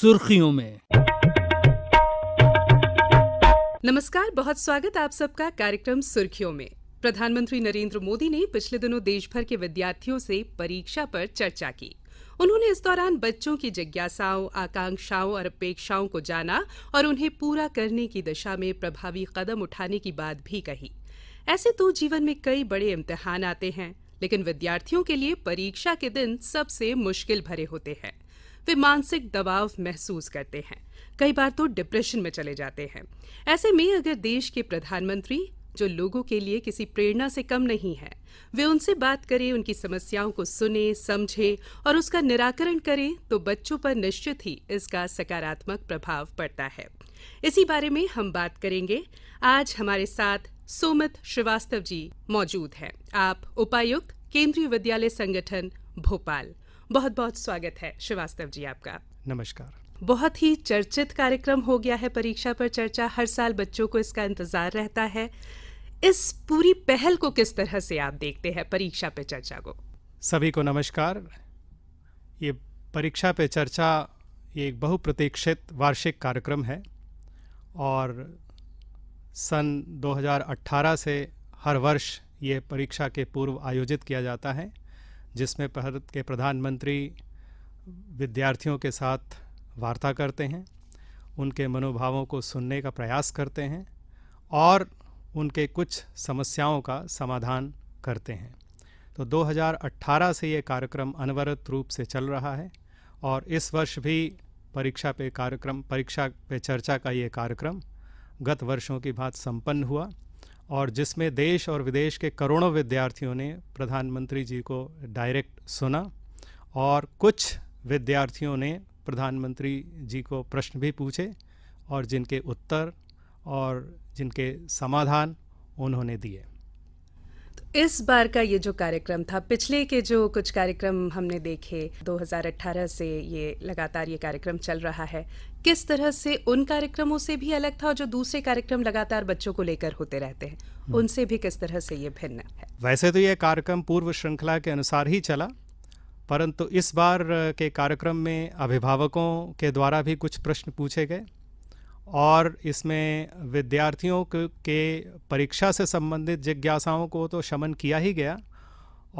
सुर्खियों में नमस्कार बहुत स्वागत आप सबका कार्यक्रम सुर्खियों में प्रधानमंत्री नरेंद्र मोदी ने पिछले दिनों देश भर के विद्यार्थियों से परीक्षा पर चर्चा की उन्होंने इस दौरान बच्चों की जिज्ञासाओं आकांक्षाओं और अपेक्षाओं को जाना और उन्हें पूरा करने की दिशा में प्रभावी कदम उठाने की बात भी कही ऐसे तो जीवन में कई बड़े इम्तिहान आते हैं लेकिन विद्यार्थियों के लिए परीक्षा के दिन सबसे मुश्किल भरे होते हैं वे मानसिक दबाव महसूस करते हैं कई बार तो डिप्रेशन में चले जाते हैं ऐसे में अगर देश के प्रधानमंत्री जो लोगों के लिए किसी प्रेरणा से कम नहीं है वे उनसे बात करें उनकी समस्याओं को सुने समझे और उसका निराकरण करें तो बच्चों पर निश्चित ही इसका सकारात्मक प्रभाव पड़ता है इसी बारे में हम बात करेंगे आज हमारे साथ सोमित श्रीवास्तव जी मौजूद हैं आप उपायुक्त केंद्रीय विद्यालय संगठन भोपाल बहुत बहुत स्वागत है श्रीवास्तव जी आपका नमस्कार बहुत ही चर्चित कार्यक्रम हो गया है परीक्षा पर चर्चा हर साल बच्चों को इसका इंतजार रहता है इस पूरी पहल को किस तरह से आप देखते हैं परीक्षा पे चर्चा को सभी को नमस्कार ये परीक्षा पे चर्चा ये एक बहुप्रतीक्षित वार्षिक कार्यक्रम है और सन 2018 से हर वर्ष ये परीक्षा के पूर्व आयोजित किया जाता है जिसमें भारत के प्रधानमंत्री विद्यार्थियों के साथ वार्ता करते हैं उनके मनोभावों को सुनने का प्रयास करते हैं और उनके कुछ समस्याओं का समाधान करते हैं तो 2018 से ये कार्यक्रम अनवरत रूप से चल रहा है और इस वर्ष भी परीक्षा पे कार्यक्रम परीक्षा पे चर्चा का ये कार्यक्रम गत वर्षों की बात संपन्न हुआ और जिसमें देश और विदेश के करोड़ों विद्यार्थियों ने प्रधानमंत्री जी को डायरेक्ट सुना और कुछ विद्यार्थियों ने प्रधानमंत्री जी को प्रश्न भी पूछे और जिनके उत्तर और जिनके समाधान उन्होंने दिए इस बार का ये जो कार्यक्रम था पिछले के जो कुछ कार्यक्रम हमने देखे 2018 से ये लगातार ये कार्यक्रम चल रहा है किस तरह से उन कार्यक्रमों से भी अलग था और जो दूसरे कार्यक्रम लगातार बच्चों को लेकर होते रहते हैं हम्म। उनसे भी किस तरह से ये भिन्न है वैसे तो ये कार्यक्रम पूर्व श्रृंखला के अनुसार ही चला परंतु इस बार के कार्यक्रम में अभिभावकों के द्वारा भी कुछ प्रश्न पूछे गए और इसमें विद्यार्थियों के परीक्षा से संबंधित जिज्ञासाओं को तो शमन किया ही गया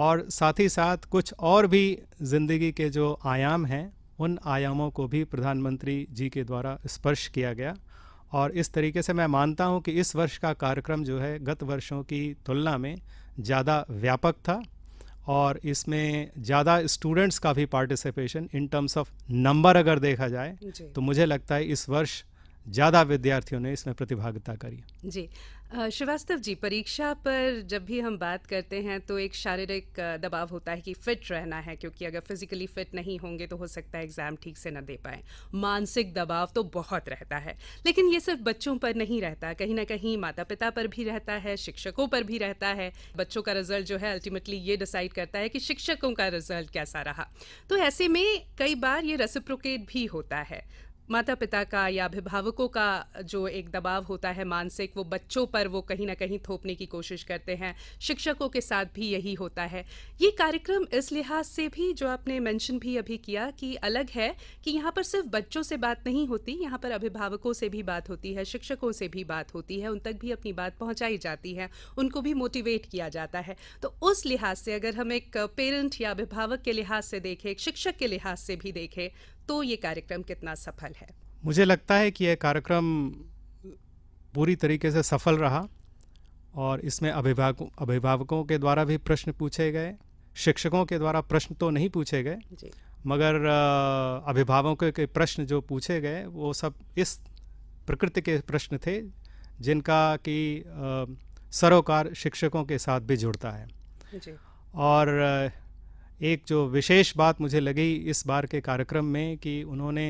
और साथ ही साथ कुछ और भी ज़िंदगी के जो आयाम हैं उन आयामों को भी प्रधानमंत्री जी के द्वारा स्पर्श किया गया और इस तरीके से मैं मानता हूं कि इस वर्ष का कार्यक्रम जो है गत वर्षों की तुलना में ज़्यादा व्यापक था और इसमें ज़्यादा स्टूडेंट्स का भी participation in terms of number अगर देखा जाए तो मुझे लगता है इस वर्ष ज़्यादा विद्यार्थियों ने इसमें प्रतिभागिता करी जी श्रीवास्तव जी परीक्षा पर जब भी हम बात करते हैं तो एक शारीरिक दबाव होता है कि फिट रहना है क्योंकि अगर फिजिकली फिट नहीं होंगे तो हो सकता है एग्ज़ाम ठीक से ना दे पाए मानसिक दबाव तो बहुत रहता है लेकिन ये सिर्फ बच्चों पर नहीं रहता कहीं ना कहीं माता पिता पर भी रहता है शिक्षकों पर भी रहता है बच्चों का रिजल्ट जो है अल्टीमेटली ये डिसाइड करता है कि शिक्षकों का रिजल्ट कैसा रहा तो ऐसे में कई बार ये रेसिप्रोकेट भी होता है माता पिता का या अभिभावकों का जो एक दबाव होता है मानसिक वो बच्चों पर वो कहीं ना कहीं थोपने की कोशिश करते हैं शिक्षकों के साथ भी यही होता है ये कार्यक्रम इस लिहाज से भी जो आपने मेंशन भी अभी किया कि अलग है कि यहाँ पर सिर्फ बच्चों से बात नहीं होती यहाँ पर अभिभावकों से भी बात होती है शिक्षकों से भी बात होती है उन तक भी अपनी बात पहुँचाई जाती है उनको भी मोटिवेट किया जाता है तो उस लिहाज से अगर हम एक पेरेंट या अभिभावक के लिहाज से देखें एक शिक्षक के लिहाज से भी देखें तो ये कार्यक्रम कितना सफल है मुझे लगता है कि यह कार्यक्रम पूरी तरीके से सफल रहा और इसमें अभिभावकों अभिभावकों के द्वारा भी प्रश्न पूछे गए शिक्षकों के द्वारा प्रश्न तो नहीं पूछे गए मगर अभिभावकों के प्रश्न जो पूछे गए वो सब इस प्रकृति के प्रश्न थे जिनका कि सरोकार शिक्षकों के साथ भी जुड़ता है और एक जो विशेष बात मुझे लगी इस बार के कार्यक्रम में कि उन्होंने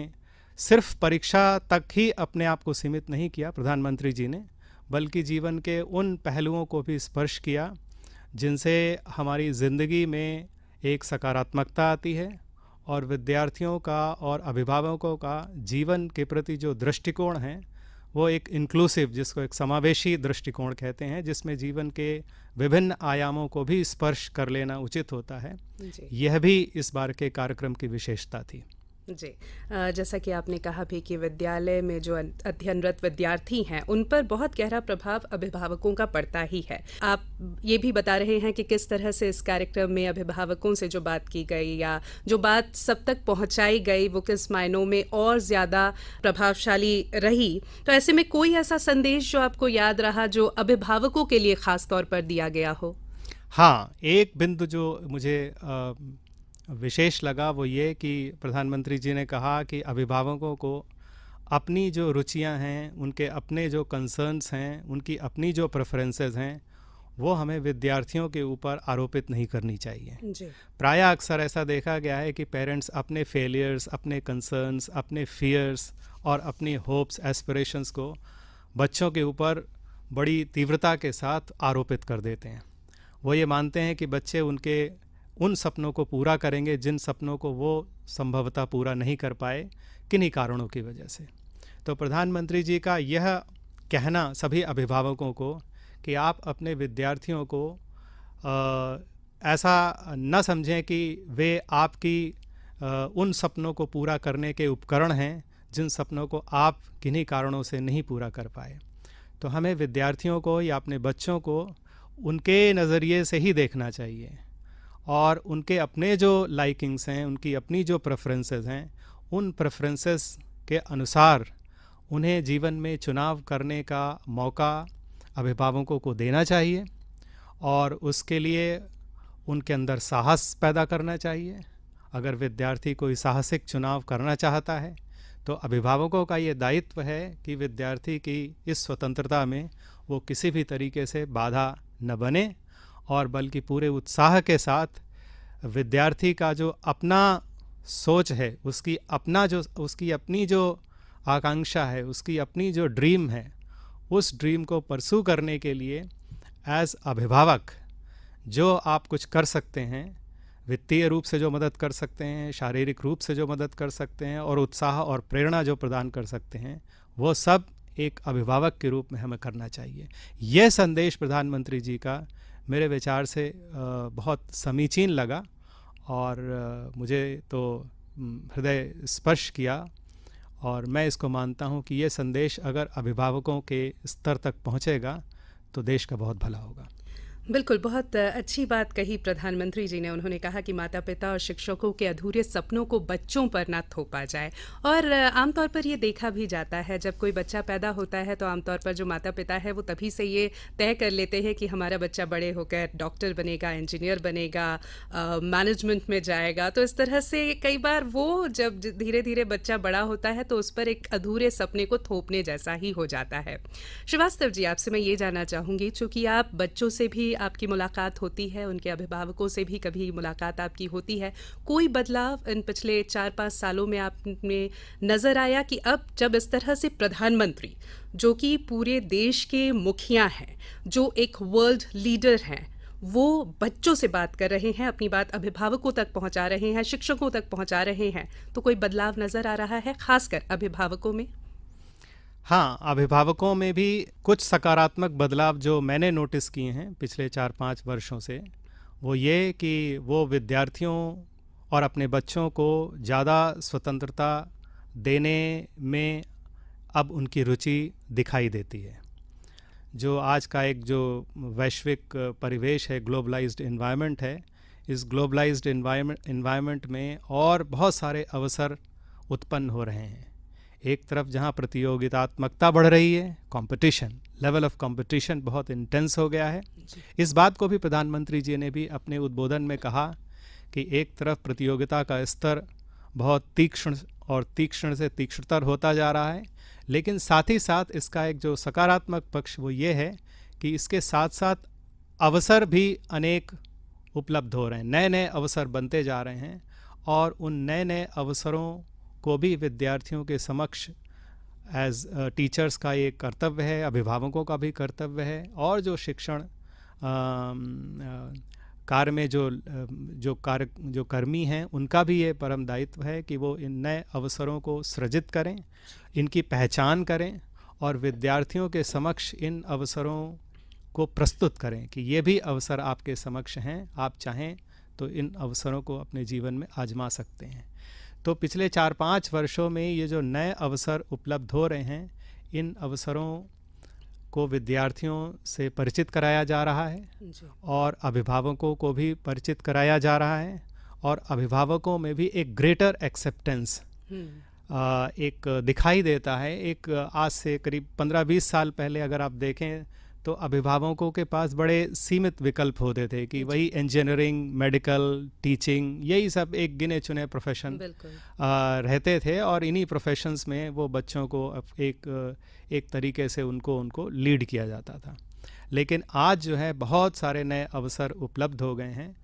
सिर्फ परीक्षा तक ही अपने आप को सीमित नहीं किया प्रधानमंत्री जी ने बल्कि जीवन के उन पहलुओं को भी स्पर्श किया जिनसे हमारी ज़िंदगी में एक सकारात्मकता आती है और विद्यार्थियों का और अभिभावकों का जीवन के प्रति जो दृष्टिकोण है वो एक इंक्लूसिव जिसको एक समावेशी दृष्टिकोण कहते हैं जिसमें जीवन के विभिन्न आयामों को भी स्पर्श कर लेना उचित होता है यह भी इस बार के कार्यक्रम की विशेषता थी जी जैसा कि आपने कहा भी कि विद्यालय में जो अध्ययनरत विद्यार्थी हैं उन पर बहुत गहरा प्रभाव अभिभावकों का पड़ता ही है आप ये भी बता रहे हैं कि किस तरह से इस कार्यक्रम में अभिभावकों से जो बात की गई या जो बात सब तक पहुंचाई गई वो किस मायनों में और ज़्यादा प्रभावशाली रही तो ऐसे में कोई ऐसा संदेश जो आपको याद रहा जो अभिभावकों के लिए ख़ास तौर पर दिया गया हो हाँ एक बिंदु जो मुझे आ, विशेष लगा वो ये कि प्रधानमंत्री जी ने कहा कि अभिभावकों को अपनी जो रुचियां हैं उनके अपने जो कंसर्न्स हैं उनकी अपनी जो प्रेफरेंसेस हैं वो हमें विद्यार्थियों के ऊपर आरोपित नहीं करनी चाहिए प्राय अक्सर ऐसा देखा गया है कि पेरेंट्स अपने फेलियर्स अपने कंसर्न्स अपने फियर्स और अपनी होप्स एस्पिरेशंस को बच्चों के ऊपर बड़ी तीव्रता के साथ आरोपित कर देते हैं वो ये मानते हैं कि बच्चे उनके उन सपनों को पूरा करेंगे जिन सपनों को वो संभवतः पूरा नहीं कर पाए किन्हीं कारणों की वजह से तो प्रधानमंत्री जी का यह कहना सभी अभिभावकों को कि आप अपने विद्यार्थियों को आ, ऐसा न समझें कि वे आपकी आ, उन सपनों को पूरा करने के उपकरण हैं जिन सपनों को आप किन्हीं कारणों से नहीं पूरा कर पाए तो हमें विद्यार्थियों को या अपने बच्चों को उनके नज़रिए से ही देखना चाहिए और उनके अपने जो लाइकिंग्स हैं उनकी अपनी जो प्रेफरेंसेस हैं उन प्रेफरेंसेस के अनुसार उन्हें जीवन में चुनाव करने का मौका अभिभावकों को देना चाहिए और उसके लिए उनके अंदर साहस पैदा करना चाहिए अगर विद्यार्थी कोई साहसिक चुनाव करना चाहता है तो अभिभावकों का ये दायित्व है कि विद्यार्थी की इस स्वतंत्रता में वो किसी भी तरीके से बाधा न बने और बल्कि पूरे उत्साह के साथ विद्यार्थी का जो अपना सोच है उसकी अपना जो उसकी अपनी जो आकांक्षा है उसकी अपनी जो ड्रीम है उस ड्रीम को परसू करने के लिए एज अभिभावक जो आप कुछ कर सकते हैं वित्तीय रूप से जो मदद कर सकते हैं शारीरिक रूप से जो मदद कर सकते हैं और उत्साह और प्रेरणा जो प्रदान कर सकते हैं वो सब एक अभिभावक के रूप में हमें करना चाहिए यह संदेश प्रधानमंत्री जी का मेरे विचार से बहुत समीचीन लगा और मुझे तो हृदय स्पर्श किया और मैं इसको मानता हूँ कि ये संदेश अगर अभिभावकों के स्तर तक पहुँचेगा तो देश का बहुत भला होगा बिल्कुल बहुत अच्छी बात कही प्रधानमंत्री जी ने उन्होंने कहा कि माता पिता और शिक्षकों के अधूरे सपनों को बच्चों पर ना थोपा जाए और आमतौर पर ये देखा भी जाता है जब कोई बच्चा पैदा होता है तो आमतौर पर जो माता पिता है वो तभी से ये तय कर लेते हैं कि हमारा बच्चा बड़े होकर डॉक्टर बनेगा इंजीनियर बनेगा मैनेजमेंट में जाएगा तो इस तरह से कई बार वो जब धीरे धीरे बच्चा बड़ा होता है तो उस पर एक अधूरे सपने को थोपने जैसा ही हो जाता है श्रीवास्तव जी आपसे मैं ये जानना चाहूँगी चूँकि आप बच्चों से भी आपकी मुलाकात होती है उनके अभिभावकों से भी कभी मुलाकात आपकी होती है कोई बदलाव इन पिछले चार पाँच सालों में आपने नज़र आया कि अब जब इस तरह से प्रधानमंत्री जो कि पूरे देश के मुखिया हैं जो एक वर्ल्ड लीडर हैं वो बच्चों से बात कर रहे हैं अपनी बात अभिभावकों तक पहुंचा रहे हैं शिक्षकों तक पहुंचा रहे हैं तो कोई बदलाव नजर आ रहा है खासकर अभिभावकों में हाँ अभिभावकों में भी कुछ सकारात्मक बदलाव जो मैंने नोटिस किए हैं पिछले चार पाँच वर्षों से वो ये कि वो विद्यार्थियों और अपने बच्चों को ज़्यादा स्वतंत्रता देने में अब उनकी रुचि दिखाई देती है जो आज का एक जो वैश्विक परिवेश है ग्लोबलाइज्ड इन्वायरमेंट है इस ग्लोबलाइज्ड इन्वायरमेंट में और बहुत सारे अवसर उत्पन्न हो रहे हैं एक तरफ जहाँ प्रतियोगितात्मकता बढ़ रही है कंपटीशन लेवल ऑफ कंपटीशन बहुत इंटेंस हो गया है इस बात को भी प्रधानमंत्री जी ने भी अपने उद्बोधन में कहा कि एक तरफ प्रतियोगिता का स्तर बहुत तीक्ष्ण और तीक्ष्ण से तीक्ष्णतर होता जा रहा है लेकिन साथ ही साथ इसका एक जो सकारात्मक पक्ष वो ये है कि इसके साथ साथ अवसर भी अनेक उपलब्ध हो रहे हैं नए नए अवसर बनते जा रहे हैं और उन नए नए अवसरों को भी विद्यार्थियों के समक्ष एज टीचर्स का ये कर्तव्य है अभिभावकों का भी कर्तव्य है और जो शिक्षण कार्य में जो जो कार्य जो कर्मी हैं उनका भी ये परम दायित्व है कि वो इन नए अवसरों को सृजित करें इनकी पहचान करें और विद्यार्थियों के समक्ष इन अवसरों को प्रस्तुत करें कि ये भी अवसर आपके समक्ष हैं आप चाहें तो इन अवसरों को अपने जीवन में आजमा सकते हैं तो पिछले चार पाँच वर्षों में ये जो नए अवसर उपलब्ध हो रहे हैं इन अवसरों को विद्यार्थियों से परिचित कराया जा रहा है और अभिभावकों को भी परिचित कराया जा रहा है और अभिभावकों में भी एक ग्रेटर हम्म। एक्सेप्टेंस एक दिखाई देता है एक आज से करीब पंद्रह बीस साल पहले अगर आप देखें तो अभिभावकों के पास बड़े सीमित विकल्प होते थे कि वही इंजीनियरिंग मेडिकल टीचिंग यही सब एक गिने चुने प्रोफेशन रहते थे और इन्हीं प्रोफेशंस में वो बच्चों को एक एक तरीके से उनको उनको लीड किया जाता था लेकिन आज जो है बहुत सारे नए अवसर उपलब्ध हो गए हैं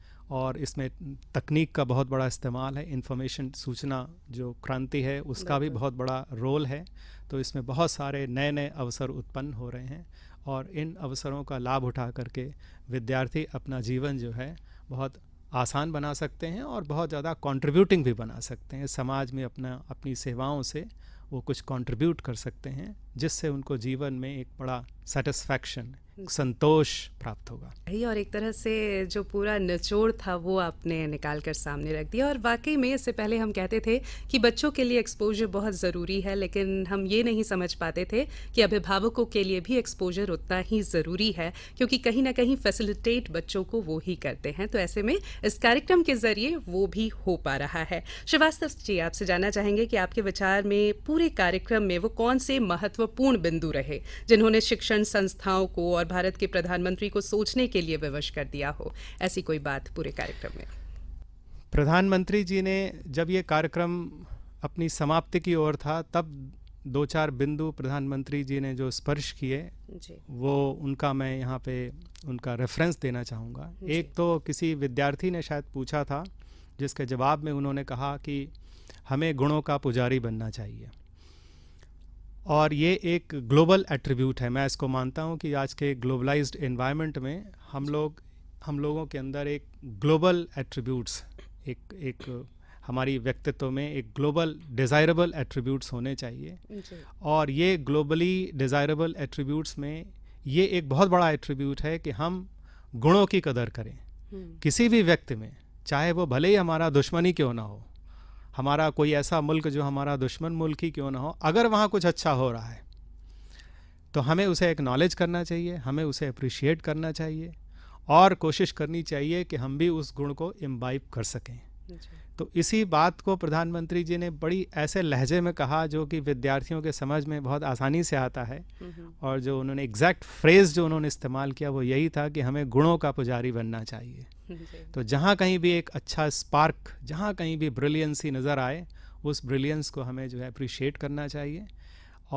और इसमें तकनीक का बहुत बड़ा इस्तेमाल है इन्फॉर्मेशन सूचना जो क्रांति है उसका भी बहुत बड़ा रोल है तो इसमें बहुत सारे नए नए अवसर उत्पन्न हो रहे हैं और इन अवसरों का लाभ उठा करके विद्यार्थी अपना जीवन जो है बहुत आसान बना सकते हैं और बहुत ज़्यादा कंट्रीब्यूटिंग भी बना सकते हैं समाज में अपना अपनी सेवाओं से वो कुछ कंट्रीब्यूट कर सकते हैं जिससे उनको जीवन में एक बड़ा सेटिस्फैक्शन हम्म। संतोष प्राप्त होगा और एक तरह से जो पूरा निचोड़ था वो आपने निकाल कर सामने रख दिया और वाकई में इससे पहले हम कहते थे कि बच्चों के लिए एक्सपोजर बहुत ज़रूरी है लेकिन हम ये नहीं समझ पाते थे कि अभिभावकों के लिए भी एक्सपोजर उतना ही ज़रूरी है क्योंकि कहीं ना कहीं फैसिलिटेट बच्चों को वो ही करते हैं तो ऐसे में इस कार्यक्रम के ज़रिए वो भी हो पा रहा है श्रीवास्तव जी आपसे जानना चाहेंगे कि आपके विचार में पूरे कार्यक्रम में वो कौन से महत्व महत्वपूर्ण बिंदु रहे जिन्होंने शिक्षण संस्थाओं को और भारत के प्रधानमंत्री को सोचने के लिए विवश कर दिया हो ऐसी कोई बात पूरे कार्यक्रम में प्रधानमंत्री जी ने जब ये कार्यक्रम अपनी समाप्ति की ओर था तब दो चार बिंदु प्रधानमंत्री जी ने जो स्पर्श किए वो उनका मैं यहाँ पे उनका रेफरेंस देना चाहूँगा एक तो किसी विद्यार्थी ने शायद पूछा था जिसके जवाब में उन्होंने कहा कि हमें गुणों का पुजारी बनना चाहिए और ये एक ग्लोबल एट्रीब्यूट है मैं इसको मानता हूँ कि आज के ग्लोबलाइज्ड इन्वायरमेंट में हम लोग हम लोगों के अंदर एक ग्लोबल एट्रीब्यूट्स एक एक हमारी व्यक्तित्व में एक ग्लोबल डिज़ायरेबल एट्रीब्यूट्स होने चाहिए और ये ग्लोबली डिज़ायरेबल एट्रीब्यूट्स में ये एक बहुत बड़ा एट्रीब्यूट है कि हम गुणों की कदर करें हम्म। किसी भी व्यक्ति में चाहे वो भले ही हमारा दुश्मनी क्यों ना हो हमारा कोई ऐसा मुल्क जो हमारा दुश्मन मुल्क ही क्यों ना हो अगर वहाँ कुछ अच्छा हो रहा है तो हमें उसे एक्नॉलेज करना चाहिए हमें उसे अप्रिशिएट करना चाहिए और कोशिश करनी चाहिए कि हम भी उस गुण को इम्बाइब कर सकें तो इसी बात को प्रधानमंत्री जी ने बड़ी ऐसे लहजे में कहा जो कि विद्यार्थियों के समझ में बहुत आसानी से आता है और जो उन्होंने एग्जैक्ट फ्रेज़ जो उन्होंने इस्तेमाल किया वो यही था कि हमें गुणों का पुजारी बनना चाहिए तो जहाँ कहीं भी एक अच्छा स्पार्क जहाँ कहीं भी ब्रिलियंसी नज़र आए उस ब्रिलियंस को हमें जो है अप्रिशिएट करना चाहिए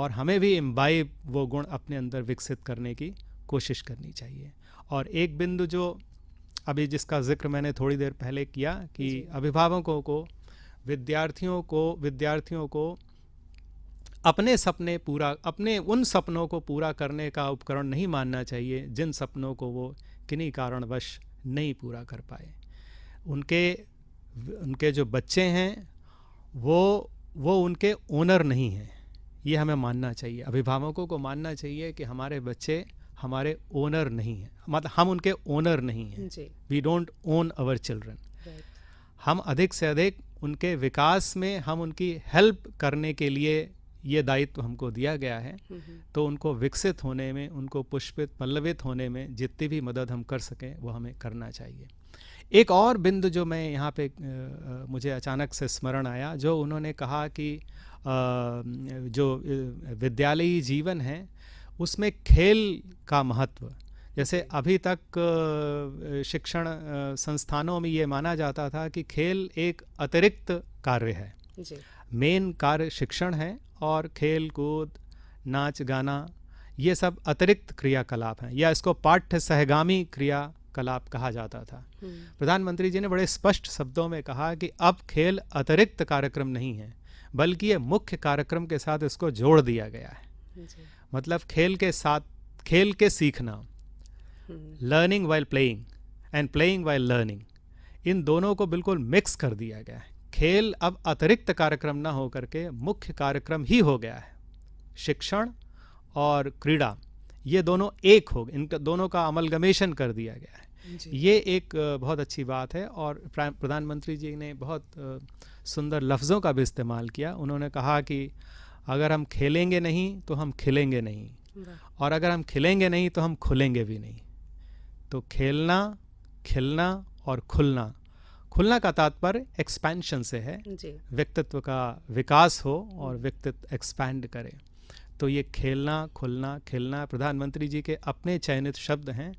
और हमें भी इम्बाइब वो गुण अपने अंदर विकसित करने की कोशिश करनी चाहिए और एक बिंदु जो अभी जिसका जिक्र मैंने थोड़ी देर पहले किया कि अभिभावकों को विद्यार्थियों को विद्यार्थियों को अपने सपने पूरा अपने उन सपनों को पूरा करने का उपकरण नहीं मानना चाहिए जिन सपनों को वो किन्हीं कारणवश नहीं पूरा कर पाए उनके उनके जो बच्चे हैं वो वो उनके ओनर नहीं हैं ये हमें मानना चाहिए अभिभावकों को मानना चाहिए कि हमारे बच्चे हमारे ओनर नहीं हैं मतलब हम उनके ओनर नहीं हैं we don't own our children हम अधिक से अधिक उनके विकास में हम उनकी हेल्प करने के लिए ये दायित्व हमको दिया गया है हम्म, हम्म। तो उनको विकसित होने में उनको पुष्पित पल्लवित होने में जितनी भी मदद हम कर सकें वो हमें करना चाहिए एक और बिंदु जो मैं यहाँ पे मुझे अचानक से स्मरण आया जो उन्होंने कहा कि जो विद्यालयी जीवन है उसमें खेल का महत्व जैसे अभी तक शिक्षण संस्थानों में ये माना जाता था कि खेल एक अतिरिक्त कार्य है जी। मेन कार्य शिक्षण है और खेल कूद नाच गाना ये सब अतिरिक्त क्रियाकलाप हैं या इसको पाठ्य सहगामी क्रियाकलाप कहा जाता था हम्म। प्रधानमंत्री जी ने बड़े स्पष्ट शब्दों में कहा कि अब खेल अतिरिक्त कार्यक्रम नहीं है बल्कि ये मुख्य कार्यक्रम के साथ इसको जोड़ दिया गया है मतलब खेल के साथ खेल के सीखना learning while playing and playing while learning इन दोनों को बिल्कुल मिक्स कर दिया गया है खेल अब अतिरिक्त कार्यक्रम न होकर के मुख्य कार्यक्रम ही हो गया है शिक्षण और क्रीड़ा ये दोनों एक हो गए इनका दोनों का अमलगमेशन कर दिया गया है ये एक बहुत अच्छी बात है और प्रधानमंत्री जी ने बहुत सुंदर लफ्ज़ों का भी इस्तेमाल किया उन्होंने कहा कि अगर हम खेलेंगे नहीं तो हम खिलेंगे नहीं और अगर हम खिलेंगे नहीं तो हम खुलेंगे भी नहीं तो खेलना खिलना और खुलना खुलना का तात्पर्य एक्सपेंशन से है व्यक्तित्व का विकास हो और व्यक्तित्व एक्सपैंड करे तो ये खेलना खुलना खेलना प्रधानमंत्री जी के अपने चयनित शब्द हैं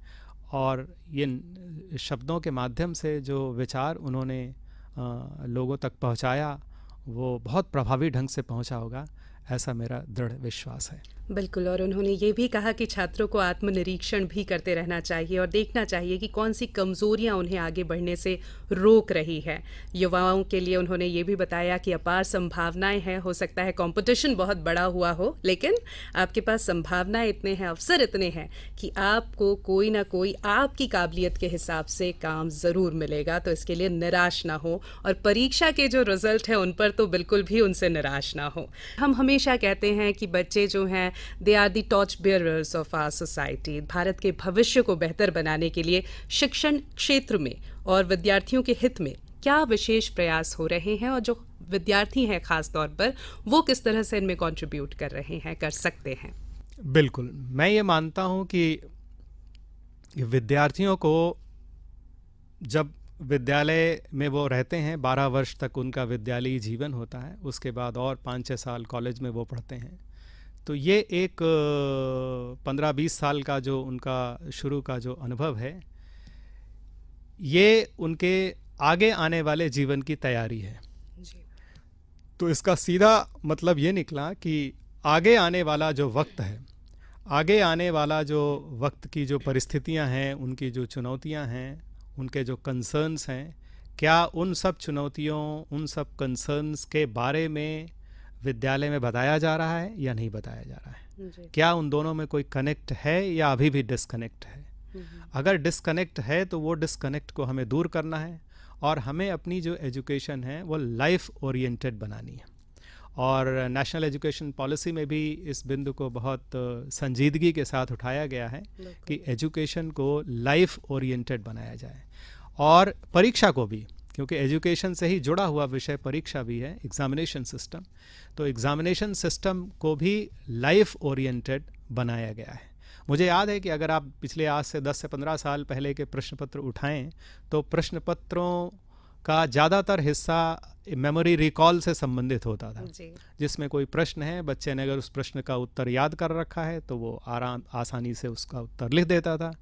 और ये शब्दों के माध्यम से जो विचार उन्होंने लोगों तक पहुंचाया वो बहुत प्रभावी ढंग से पहुंचा होगा ऐसा मेरा दृढ़ विश्वास है बिल्कुल और उन्होंने ये भी कहा कि छात्रों को आत्मनिरीक्षण भी करते रहना चाहिए और देखना चाहिए कि कौन सी कमजोरियां उन्हें आगे बढ़ने से रोक रही है युवाओं के लिए उन्होंने ये भी बताया कि अपार संभावनाएं हैं हो सकता है कंपटीशन बहुत बड़ा हुआ हो लेकिन आपके पास संभावनाएं इतने हैं अवसर इतने हैं कि आपको कोई ना कोई आपकी काबिलियत के हिसाब से काम ज़रूर मिलेगा तो इसके लिए निराश ना हो और परीक्षा के जो रिजल्ट हैं उन पर तो बिल्कुल भी उनसे निराश ना हो हम हमेशा कहते हैं कि बच्चे जो हैं they are the torch bearers of our society Bharat के भविष्य को बेहतर बनाने के लिए शिक्षण क्षेत्र में और विद्यार्थियों के हित में क्या विशेष प्रयास हो रहे हैं और जो विद्यार्थी हैं खास तौर पर वो किस तरह से इनमें कंट्रीब्यूट कर रहे हैं कर सकते हैं बिल्कुल मैं ये मानता हूँ कि विद्यार्थियों को जब विद्यालय में वो रहते हैं बारह वर्ष तक उनका विद्यालयी जीवन होता है उसके बाद और पाँच छः साल कॉलेज में वो पढ़ते हैं तो ये एक पंद्रह बीस साल का जो उनका शुरू का जो अनुभव है ये उनके आगे आने वाले जीवन की तैयारी है जी। तो इसका सीधा मतलब ये निकला कि आगे आने वाला जो वक्त है आगे आने वाला जो वक्त की जो परिस्थितियां हैं उनकी जो चुनौतियां हैं उनके जो कंसर्न्स हैं क्या उन सब चुनौतियों उन सब कंसर्न्स के बारे में विद्यालय में बताया जा रहा है या नहीं बताया जा रहा है क्या उन दोनों में कोई कनेक्ट है या अभी भी डिसकनेक्ट है हम्म, हम्म। अगर डिसकनेक्ट है तो वो डिसकनेक्ट को हमें दूर करना है और हमें अपनी जो एजुकेशन है वो लाइफ ओरिएंटेड बनानी है और नेशनल एजुकेशन पॉलिसी में भी इस बिंदु को बहुत संजीदगी के साथ उठाया गया है कि एजुकेशन को लाइफ ओरिएंटेड बनाया जाए और परीक्षा को भी क्योंकि एजुकेशन से ही जुड़ा हुआ विषय परीक्षा भी है एग्जामिनेशन सिस्टम तो एग्जामिनेशन सिस्टम को भी लाइफ ओरिएंटेड बनाया गया है मुझे याद है कि अगर आप पिछले आज से 10 से 15 साल पहले के प्रश्न पत्र उठाएं तो प्रश्न पत्रों का ज़्यादातर हिस्सा मेमोरी रिकॉल से संबंधित होता था जिसमें कोई प्रश्न है बच्चे ने अगर उस प्रश्न का उत्तर याद कर रखा है तो वो आराम आसानी से उसका उत्तर लिख देता था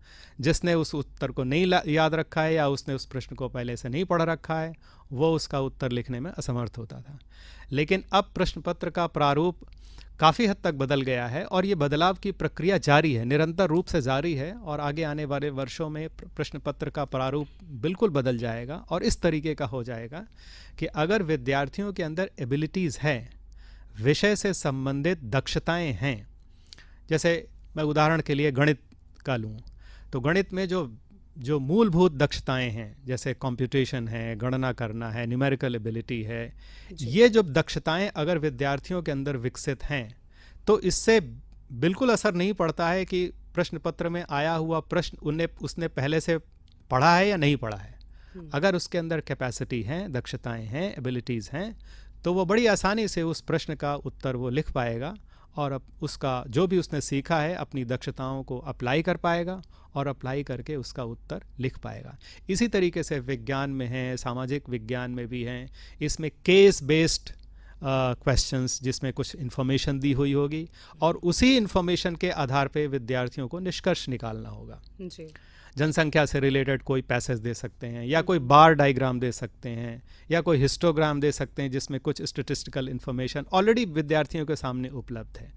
जिसने उस उत्तर को नहीं याद रखा है या उसने उस प्रश्न को पहले से नहीं पढ़ रखा है वो उसका उत्तर लिखने में असमर्थ होता था लेकिन अब प्रश्न पत्र का प्रारूप काफ़ी हद तक बदल गया है और ये बदलाव की प्रक्रिया जारी है निरंतर रूप से जारी है और आगे आने वाले वर्षों में प्रश्न पत्र का प्रारूप बिल्कुल बदल जाएगा और इस तरीके का हो जाएगा कि अगर विद्यार्थियों के अंदर एबिलिटीज़ हैं विषय से संबंधित दक्षताएं हैं जैसे मैं उदाहरण के लिए गणित का लूँ तो गणित में जो जो मूलभूत दक्षताएं हैं जैसे कंप्यूटेशन है गणना करना है न्यूमेरिकल एबिलिटी है ये जो दक्षताएं अगर विद्यार्थियों के अंदर विकसित हैं तो इससे बिल्कुल असर नहीं पड़ता है कि प्रश्न पत्र में आया हुआ प्रश्न उन्हें उसने पहले से पढ़ा है या नहीं पढ़ा है हम्म। अगर उसके अंदर कैपेसिटी हैं दक्षताएं हैं एबिलिटीज़ हैं तो वो बड़ी आसानी से उस प्रश्न का उत्तर वो लिख पाएगा और अब उसका जो भी उसने सीखा है अपनी दक्षताओं को अप्लाई कर पाएगा और अप्लाई करके उसका उत्तर लिख पाएगा इसी तरीके से विज्ञान में है सामाजिक विज्ञान में भी हैं इसमें केस बेस्ड क्वेश्चंस जिसमें कुछ इन्फॉर्मेशन दी हुई होगी और उसी इन्फॉर्मेशन के आधार पे विद्यार्थियों को निष्कर्ष निकालना होगा जी जनसंख्या से रिलेटेड कोई पैसेज दे सकते हैं या कोई बार डायग्राम दे सकते हैं या कोई हिस्टोग्राम दे सकते हैं जिसमें कुछ स्टेटिस्टिकल इन्फॉर्मेशन ऑलरेडी विद्यार्थियों के सामने उपलब्ध है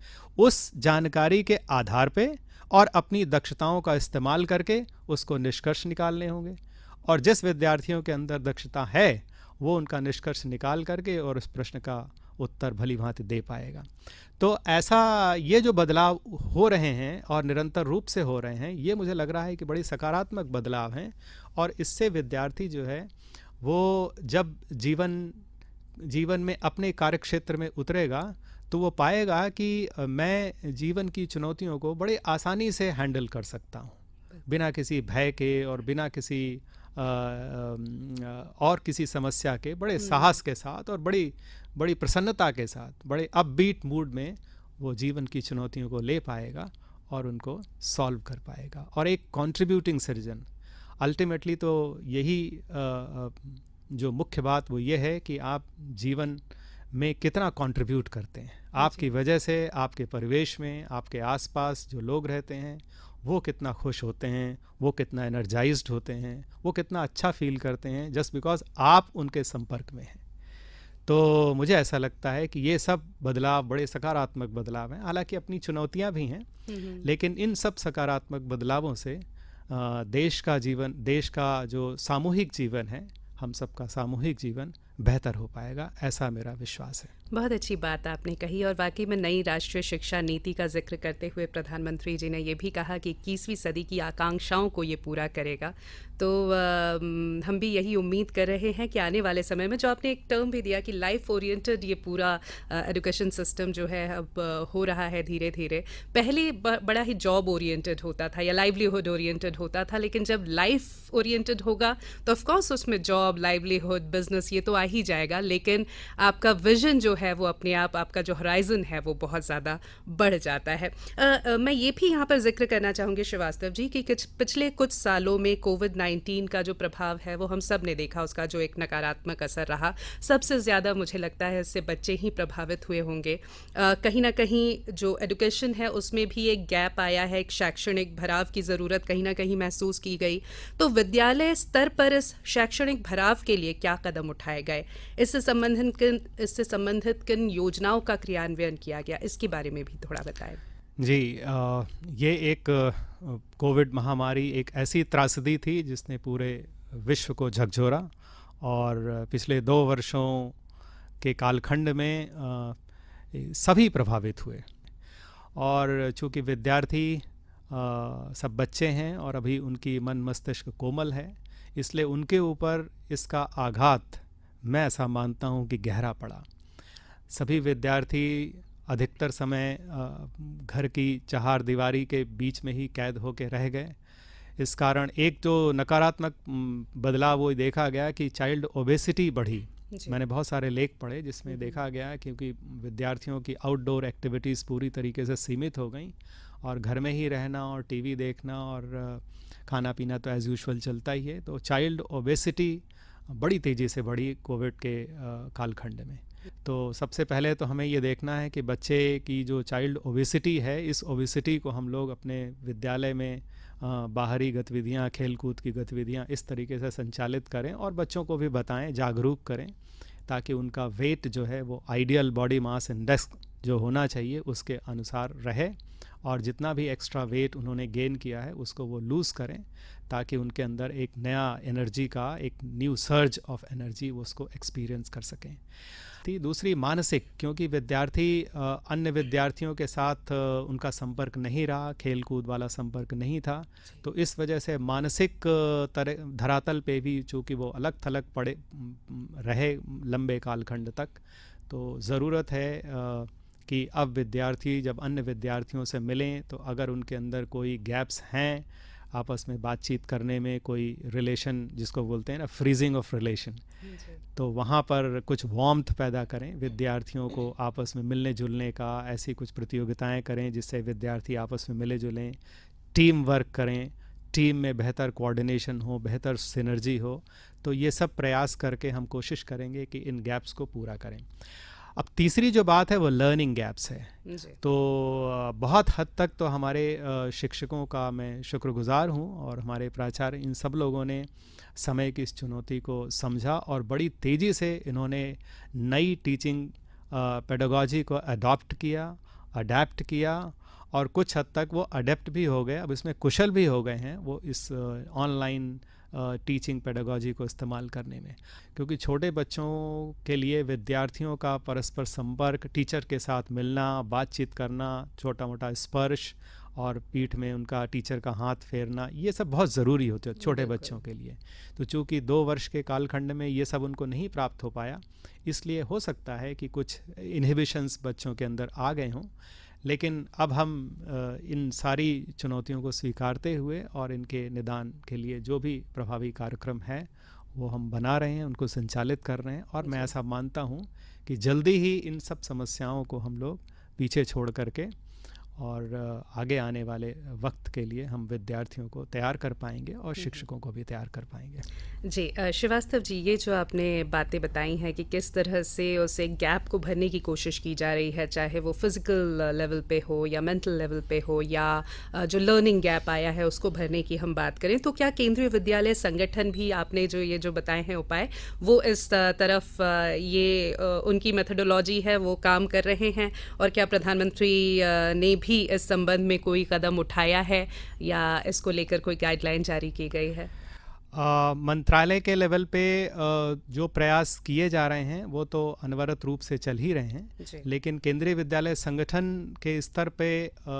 उस जानकारी के आधार पर और अपनी दक्षताओं का इस्तेमाल करके उसको निष्कर्ष निकालने होंगे और जिस विद्यार्थियों के अंदर दक्षता है वो उनका निष्कर्ष निकाल करके और उस प्रश्न का उत्तर भली भांति दे पाएगा तो ऐसा ये जो बदलाव हो रहे हैं और निरंतर रूप से हो रहे हैं ये मुझे लग रहा है कि बड़ी सकारात्मक बदलाव हैं और इससे विद्यार्थी जो है वो जब जीवन जीवन में अपने कार्यक्षेत्र में उतरेगा तो वो पाएगा कि मैं जीवन की चुनौतियों को बड़े आसानी से हैंडल कर सकता हूँ बिना किसी भय के और बिना किसी और किसी समस्या के बड़े साहस के साथ और बड़ी बड़ी प्रसन्नता के साथ बड़े अपबीट मूड में वो जीवन की चुनौतियों को ले पाएगा और उनको सॉल्व कर पाएगा और एक कंट्रीब्यूटिंग सर्जन अल्टीमेटली तो यही जो मुख्य बात वो ये है कि आप जीवन में कितना कंट्रीब्यूट करते हैं हाँ आपकी वजह से आपके परिवेश में आपके आसपास जो लोग रहते हैं वो कितना खुश होते हैं वो कितना एनर्जाइज होते हैं वो कितना अच्छा फील करते हैं जस्ट बिकॉज आप उनके संपर्क में हैं तो मुझे ऐसा लगता है कि ये सब बदलाव बड़े सकारात्मक बदलाव हैं हालांकि अपनी चुनौतियां भी हैं हम्म, हम्म। लेकिन इन सब सकारात्मक बदलावों से देश का जीवन देश का जो सामूहिक जीवन है हम सबका सामूहिक जीवन बेहतर हो पाएगा ऐसा मेरा विश्वास है बहुत अच्छी बात आपने कही और वाकई में नई राष्ट्रीय शिक्षा नीति का जिक्र करते हुए प्रधानमंत्री जी ने यह भी कहा कि इक्कीसवीं सदी की आकांक्षाओं को ये पूरा करेगा तो आ, हम भी यही उम्मीद कर रहे हैं कि आने वाले समय में जो आपने एक टर्म भी दिया कि लाइफ ओरिएंटेड ये पूरा एजुकेशन सिस्टम जो है अब हो रहा है धीरे धीरे पहले बड़ा ही जॉब ओरिएंटेड होता था या लाइवलीहुड ओरिएंटेड होता था लेकिन जब लाइफ ओरिएंटेड होगा तो ऑफकोर्स उसमें जॉब लाइवलीहुड बिजनेस ये तो आ ही जाएगा लेकिन आपका विजन जो है वो अपने आप आपका जो हराइजन है वो बहुत ज़्यादा बढ़ जाता है आ, आ, मैं ये भी यहाँ पर जिक्र करना चाहूँगी श्रीवास्तव जी कि कुछ पिछले कुछ सालों में कोविड नाइन्टीन का जो प्रभाव है वो हम सब ने देखा उसका जो एक नकारात्मक असर रहा सबसे ज़्यादा मुझे लगता है इससे बच्चे ही प्रभावित हुए होंगे कहीं ना कहीं जो एजुकेशन है उसमें भी एक गैप आया है एक शैक्षणिक भराव की ज़रूरत कहीं ना कहीं महसूस की गई तो विद्यालय स्तर पर इस शैक्षणिक भराव के लिए क्या कदम उठाए गए जाए इससे संबंधित किन इससे संबंधित किन योजनाओं का क्रियान्वयन किया गया इसके बारे में भी थोड़ा बताएं जी आ, ये एक कोविड महामारी एक ऐसी त्रासदी थी जिसने पूरे विश्व को झकझोरा और पिछले दो वर्षों के कालखंड में आ, सभी प्रभावित हुए और चूंकि विद्यार्थी सब बच्चे हैं और अभी उनकी मन मस्तिष्क कोमल है इसलिए उनके ऊपर इसका आघात मैं ऐसा मानता हूँ कि गहरा पड़ा सभी विद्यार्थी अधिकतर समय घर की चहार दीवारी के बीच में ही कैद होकर रह गए इस कारण एक जो तो नकारात्मक बदलाव वो देखा गया कि चाइल्ड ओबेसिटी बढ़ी मैंने बहुत सारे लेख पढ़े जिसमें हम्म। देखा गया क्योंकि विद्यार्थियों की आउटडोर एक्टिविटीज़ पूरी तरीके से सीमित हो गई और घर में ही रहना और टीवी देखना और खाना पीना तो एज़ यूजल चलता ही है तो चाइल्ड ओबेसिटी बड़ी तेज़ी से बढ़ी कोविड के कालखंड में तो सबसे पहले तो हमें ये देखना है कि बच्चे की जो चाइल्ड ओबेसिटी है इस ओबेसिटी को हम लोग अपने विद्यालय में बाहरी गतिविधियाँ खेलकूद की गतिविधियाँ इस तरीके से संचालित करें और बच्चों को भी बताएं जागरूक करें ताकि उनका वेट जो है वो आइडियल बॉडी मास इंडेक्स जो होना चाहिए उसके अनुसार रहे और जितना भी एक्स्ट्रा वेट उन्होंने गेन किया है उसको वो लूज़ करें ताकि उनके अंदर एक नया एनर्जी का एक न्यू सर्ज ऑफ एनर्जी वो उसको एक्सपीरियंस कर सकें थी दूसरी मानसिक क्योंकि विद्यार्थी अन्य विद्यार्थियों के साथ उनका संपर्क नहीं रहा खेलकूद वाला संपर्क नहीं था तो इस वजह से मानसिक तरह धरातल पे भी चूँकि वो अलग थलग पड़े रहे लंबे कालखंड तक तो ज़रूरत है कि अब विद्यार्थी जब अन्य विद्यार्थियों से मिलें तो अगर उनके अंदर कोई गैप्स हैं आपस में बातचीत करने में कोई रिलेशन जिसको बोलते हैं ना फ्रीजिंग ऑफ रिलेशन तो वहाँ पर कुछ वॉम्थ पैदा करें विद्यार्थियों को आपस में मिलने जुलने का ऐसी कुछ प्रतियोगिताएं करें जिससे विद्यार्थी आपस में मिले जुलें टीम वर्क करें टीम में बेहतर कोऑर्डिनेशन हो बेहतर सिनर्जी हो तो ये सब प्रयास करके हम कोशिश करेंगे कि इन गैप्स को पूरा करें अब तीसरी जो बात है वो लर्निंग गैप्स है तो बहुत हद तक तो हमारे शिक्षकों का मैं शुक्रगुजार हूँ और हमारे प्राचार्य इन सब लोगों ने समय की इस चुनौती को समझा और बड़ी तेज़ी से इन्होंने नई टीचिंग पेडोगोजी को अडॉप्ट किया अडेप्ट किया और कुछ हद तक वो अडेप्ट भी हो गए अब इसमें कुशल भी हो गए हैं वो इस ऑनलाइन uh, टीचिंग पेडागोजी को इस्तेमाल करने में क्योंकि छोटे बच्चों के लिए विद्यार्थियों का परस्पर संपर्क टीचर के साथ मिलना बातचीत करना छोटा मोटा स्पर्श और पीठ में उनका टीचर का हाथ फेरना ये सब बहुत ज़रूरी होते हैं छोटे बच्चों के लिए तो चूँकि दो वर्ष के कालखंड में ये सब उनको नहीं प्राप्त हो पाया इसलिए हो सकता है कि कुछ इनहिबिशंस बच्चों के अंदर आ गए हों लेकिन अब हम इन सारी चुनौतियों को स्वीकारते हुए और इनके निदान के लिए जो भी प्रभावी कार्यक्रम हैं वो हम बना रहे हैं उनको संचालित कर रहे हैं और मैं ऐसा मानता हूँ कि जल्दी ही इन सब समस्याओं को हम लोग पीछे छोड़ करके और आगे आने वाले वक्त के लिए हम विद्यार्थियों को तैयार कर पाएंगे और हम्म, हम्म। शिक्षकों को भी तैयार कर पाएंगे जी श्रीवास्तव जी ये जो आपने बातें बताई हैं कि किस तरह से उसे गैप को भरने की कोशिश की जा रही है चाहे वो फिज़िकल लेवल पे हो या मेंटल लेवल पे हो या जो लर्निंग गैप आया है उसको भरने की हम बात करें तो क्या केंद्रीय विद्यालय संगठन भी आपने जो ये जो बताए हैं उपाय वो इस तरफ ये उनकी मेथडोलॉजी है वो काम कर रहे हैं और क्या प्रधानमंत्री ने भी भी इस संबंध में कोई कदम उठाया है या इसको लेकर कोई गाइडलाइन जारी की गई है मंत्रालय के लेवल पे आ, जो प्रयास किए जा रहे हैं वो तो अनवरत रूप से चल ही रहे हैं लेकिन केंद्रीय विद्यालय संगठन के स्तर पे आ,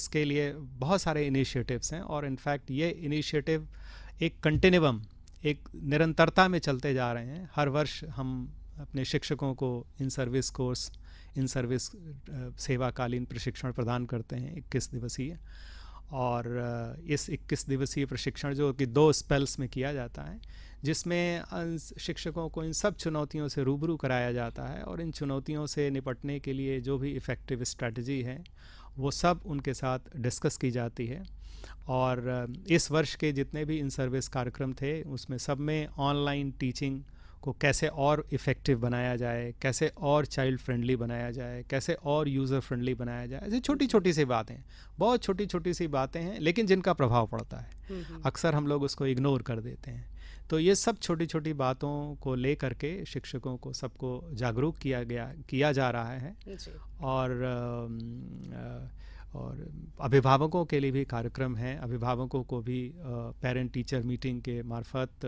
इसके लिए बहुत सारे इनिशिएटिव्स हैं और इनफैक्ट ये इनिशिएटिव एक कंटिन्यूम एक निरंतरता में चलते जा रहे हैं हर वर्ष हम अपने शिक्षकों को in service course in service सेवाकालीन प्रशिक्षण प्रदान करते हैं इक्कीस दिवसीय और इस 21 दिवसीय प्रशिक्षण जो कि दो स्पेल्स में किया जाता है जिसमें शिक्षकों को इन सब चुनौतियों से रूबरू कराया जाता है और इन चुनौतियों से निपटने के लिए जो भी इफ़ेक्टिव स्ट्रैटी है वो सब उनके साथ डिस्कस की जाती है और इस वर्ष के जितने भी इन सर्विस कार्यक्रम थे उसमें सब में ऑनलाइन टीचिंग को कैसे और इफ़ेक्टिव बनाया जाए कैसे और चाइल्ड फ्रेंडली बनाया जाए कैसे और यूज़र फ्रेंडली बनाया जाए ऐसी छोटी छोटी सी बातें बहुत छोटी छोटी सी बातें हैं लेकिन जिनका प्रभाव पड़ता है हम्म, हम्म। अक्सर हम लोग उसको इग्नोर कर देते हैं तो ये सब छोटी छोटी बातों को ले करके शिक्षकों को सबको जागरूक किया गया किया जा रहा है और आ, आ, और अभिभावकों के लिए भी कार्यक्रम हैं अभिभावकों को भी पेरेंट टीचर मीटिंग के मार्फत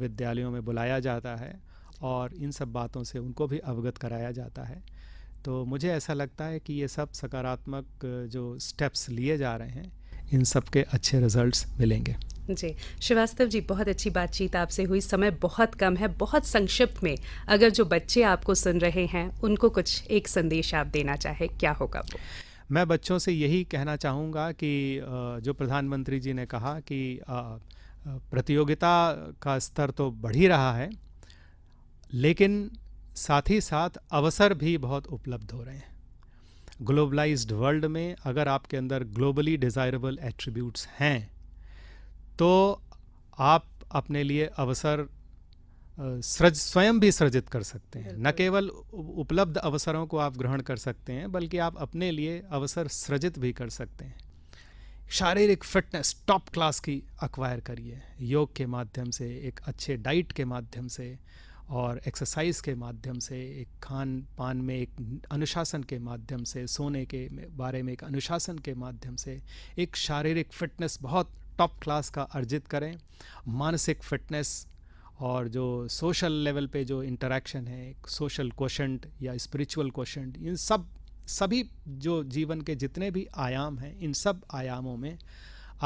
विद्यालयों में बुलाया जाता है और इन सब बातों से उनको भी अवगत कराया जाता है तो मुझे ऐसा लगता है कि ये सब सकारात्मक जो स्टेप्स लिए जा रहे हैं इन सब के अच्छे रिजल्ट्स मिलेंगे जी श्रीवास्तव जी बहुत अच्छी बातचीत आपसे हुई समय बहुत कम है बहुत संक्षिप्त में अगर जो बच्चे आपको सुन रहे हैं उनको कुछ एक संदेश आप देना चाहे क्या होगा वो मैं बच्चों से यही कहना चाहूँगा कि जो प्रधानमंत्री जी ने कहा कि प्रतियोगिता का स्तर तो बढ़ ही रहा है लेकिन साथ ही साथ अवसर भी बहुत उपलब्ध हो रहे हैं ग्लोबलाइज्ड वर्ल्ड में अगर आपके अंदर ग्लोबली डिज़ायरेबल एट्रीब्यूट्स हैं तो आप अपने लिए अवसर सृज स्वयं भी सृजित कर सकते हैं न केवल उपलब्ध अवसरों को आप ग्रहण कर सकते हैं बल्कि आप अपने लिए अवसर सृजित भी कर सकते हैं शारीरिक फिटनेस टॉप क्लास की अक्वायर करिए योग के माध्यम से एक अच्छे डाइट के माध्यम से और एक्सरसाइज के माध्यम से एक खान पान में एक अनुशासन के माध्यम से सोने के बारे में एक अनुशासन के माध्यम से एक शारीरिक फिटनेस बहुत टॉप क्लास का अर्जित करें मानसिक फिटनेस और जो सोशल लेवल पे जो इंटरेक्शन है सोशल क्वेश्चन या स्पिरिचुअल क्वेश्चन इन सब सभी जो जीवन के जितने भी आयाम हैं इन सब आयामों में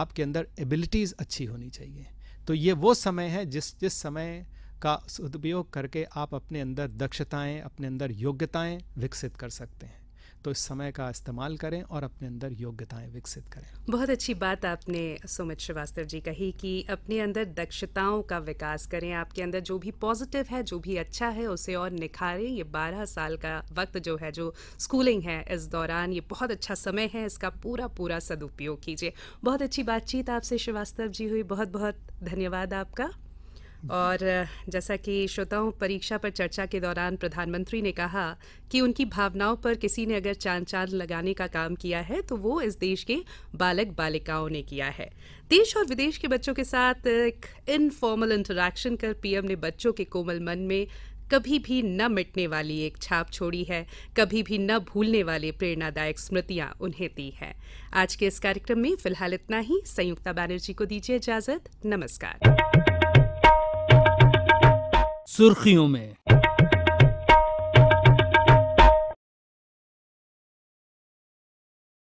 आपके अंदर एबिलिटीज़ अच्छी होनी चाहिए तो ये वो समय है जिस जिस समय का सदुपयोग करके आप अपने अंदर दक्षताएं अपने अंदर योग्यताएं विकसित कर सकते हैं तो इस समय का इस्तेमाल करें और अपने अंदर योग्यताएं विकसित करें बहुत अच्छी बात आपने सुमित श्रीवास्तव जी कही कि अपने अंदर दक्षताओं का विकास करें आपके अंदर जो भी पॉजिटिव है जो भी अच्छा है उसे और निखारें ये बारह साल का वक्त जो है जो स्कूलिंग है इस दौरान ये बहुत अच्छा समय है इसका पूरा पूरा सदुपयोग कीजिए बहुत अच्छी बातचीत आपसे श्रीवास्तव जी हुई बहुत बहुत धन्यवाद आपका और जैसा कि श्रोताओं परीक्षा पर चर्चा के दौरान प्रधानमंत्री ने कहा कि उनकी भावनाओं पर किसी ने अगर चांद चांद लगाने का काम किया है तो वो इस देश के बालक बालिकाओं ने किया है देश और विदेश के बच्चों के साथ एक इनफॉर्मल इंटरेक्शन कर पीएम ने बच्चों के कोमल मन में कभी भी न मिटने वाली एक छाप छोड़ी है कभी भी न भूलने वाले प्रेरणादायक स्मृतियां उन्हें दी हैं आज के इस कार्यक्रम में फिलहाल इतना ही संयुक्ता बैनर्जी को दीजिए इजाजत नमस्कार सुर्खियों में